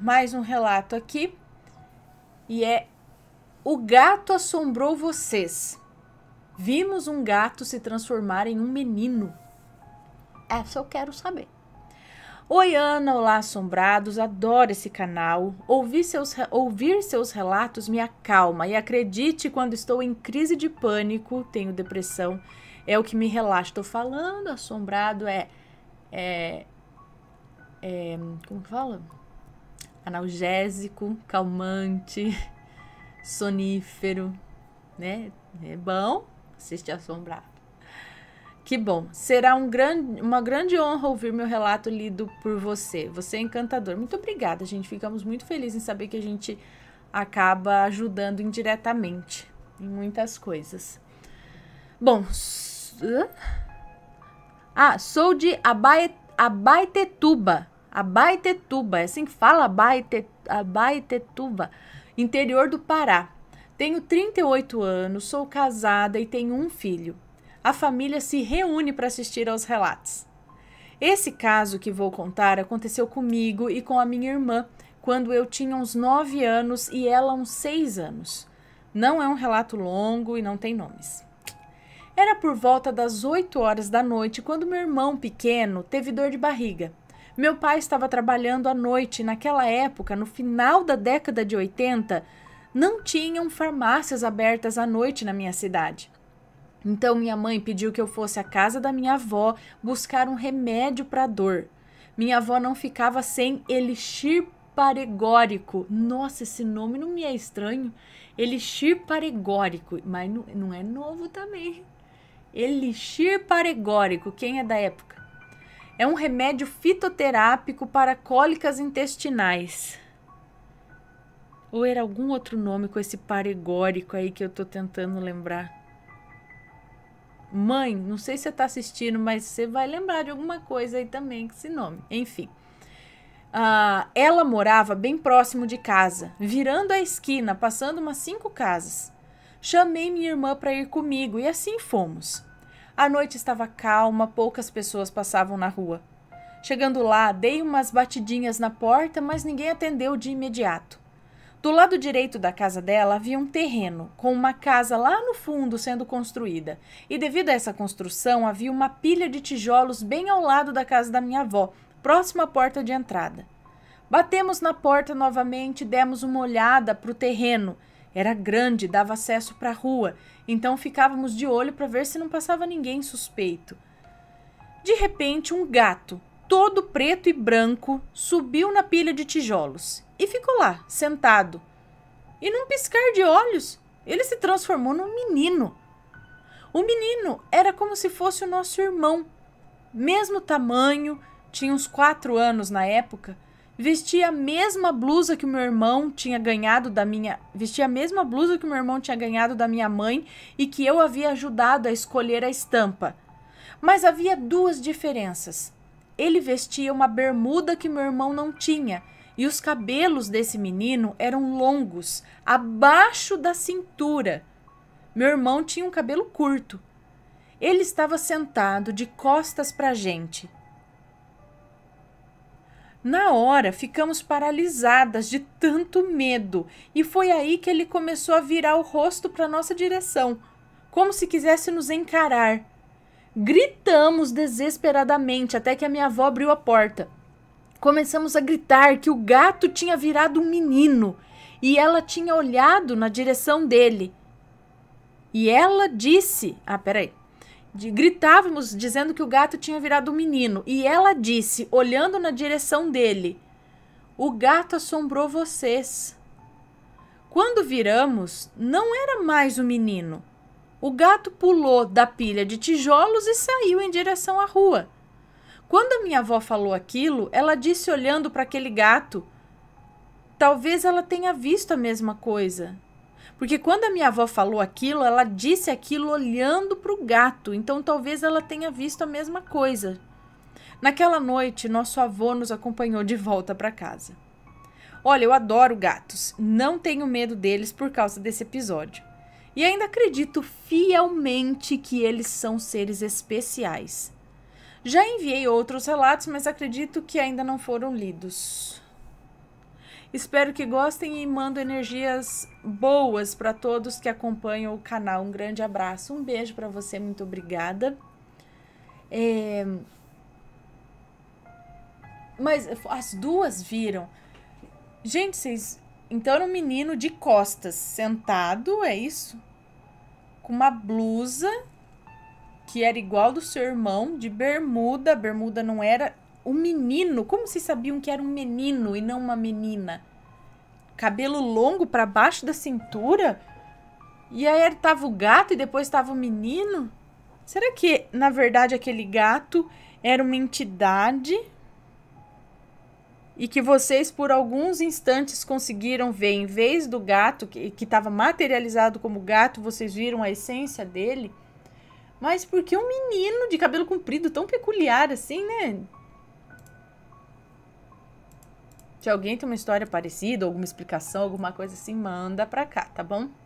mais um relato aqui. E é: O gato assombrou vocês. Vimos um gato se transformar em um menino. Essa eu quero saber. Oi, Ana, olá, assombrados. Adoro esse canal. Ouvir seus, ouvir seus relatos me acalma e acredite, quando estou em crise de pânico, tenho depressão, é o que me relaxa. Estou falando, assombrado, é, é é, como que fala? Analgésico, calmante, sonífero, né? É bom assistir Assombrado. Que bom. Será um grande, uma grande honra ouvir meu relato lido por você. Você é encantador. Muito obrigada, gente. Ficamos muito felizes em saber que a gente acaba ajudando indiretamente em muitas coisas. Bom. Ah, sou de Abaetetuba, Abaetetuba, é assim que fala Abaete, interior do Pará. Tenho 38 anos, sou casada e tenho um filho. A família se reúne para assistir aos relatos. Esse caso que vou contar aconteceu comigo e com a minha irmã quando eu tinha uns 9 anos e ela uns 6 anos. Não é um relato longo e não tem nomes. Era por volta das 8 horas da noite quando meu irmão pequeno teve dor de barriga. Meu pai estava trabalhando à noite. Naquela época, no final da década de 80, não tinham farmácias abertas à noite na minha cidade. Então minha mãe pediu que eu fosse à casa da minha avó buscar um remédio para a dor. Minha avó não ficava sem elixir paregórico. Nossa, esse nome não me é estranho. Elixir paregórico, mas não, não é novo também. Elixir paregórico, quem é da época? É um remédio fitoterápico para cólicas intestinais. Ou era algum outro nome com esse paregórico aí que eu tô tentando lembrar. Mãe, não sei se você tá assistindo, mas você vai lembrar de alguma coisa aí também com esse nome. Enfim. Uh, ela morava bem próximo de casa, virando a esquina, passando umas cinco casas. Chamei minha irmã para ir comigo e assim fomos. A noite estava calma, poucas pessoas passavam na rua. Chegando lá, dei umas batidinhas na porta, mas ninguém atendeu de imediato. Do lado direito da casa dela havia um terreno, com uma casa lá no fundo sendo construída, e devido a essa construção havia uma pilha de tijolos bem ao lado da casa da minha avó, próxima à porta de entrada. Batemos na porta novamente, demos uma olhada para o terreno era grande, dava acesso para a rua, então ficávamos de olho para ver se não passava ninguém suspeito. De repente, um gato, todo preto e branco, subiu na pilha de tijolos e ficou lá, sentado. E num piscar de olhos, ele se transformou num menino. O menino era como se fosse o nosso irmão, mesmo tamanho, tinha uns quatro anos na época Vesti a mesma blusa que o meu irmão tinha ganhado da minha. Vesti a mesma blusa que o meu irmão tinha ganhado da minha mãe e que eu havia ajudado a escolher a estampa. Mas havia duas diferenças. Ele vestia uma bermuda que meu irmão não tinha, e os cabelos desse menino eram longos, abaixo da cintura. Meu irmão tinha um cabelo curto. Ele estava sentado de costas para a gente na hora, ficamos paralisadas de tanto medo, e foi aí que ele começou a virar o rosto para nossa direção, como se quisesse nos encarar. Gritamos desesperadamente até que a minha avó abriu a porta. Começamos a gritar que o gato tinha virado um menino e ela tinha olhado na direção dele. E ela disse: Ah, peraí de, gritávamos dizendo que o gato tinha virado um menino. E ela disse, olhando na direção dele: O gato assombrou vocês. Quando viramos, não era mais o um menino. O gato pulou da pilha de tijolos e saiu em direção à rua. Quando minha avó falou aquilo, ela disse olhando para aquele gato: Talvez ela tenha visto a mesma coisa. Porque quando a minha avó falou aquilo, ela disse aquilo olhando para o gato, então talvez ela tenha visto a mesma coisa. Naquela noite, nosso avô nos acompanhou de volta para casa. Olha, eu adoro gatos, não tenho medo deles por causa desse episódio. E ainda acredito fielmente que eles são seres especiais. Já enviei outros relatos, mas acredito que ainda não foram lidos. Espero que gostem e mando energias boas para todos que acompanham o canal. Um grande abraço, um beijo para você, muito obrigada. É... Mas as duas viram. Gente, vocês. Então era um menino de costas, sentado, é isso? Com uma blusa que era igual do seu irmão, de bermuda. A bermuda não era o menino, como vocês sabiam que era um menino e não uma menina? Cabelo longo para baixo da cintura? E aí tava o gato e depois tava o menino? Será que, na verdade, aquele gato era uma entidade? E que vocês, por alguns instantes, conseguiram ver, em vez do gato, que estava materializado como gato, vocês viram a essência dele? Mas porque um menino de cabelo comprido, tão peculiar assim, né? Se alguém tem uma história parecida, alguma explicação, alguma coisa assim, manda pra cá, tá bom?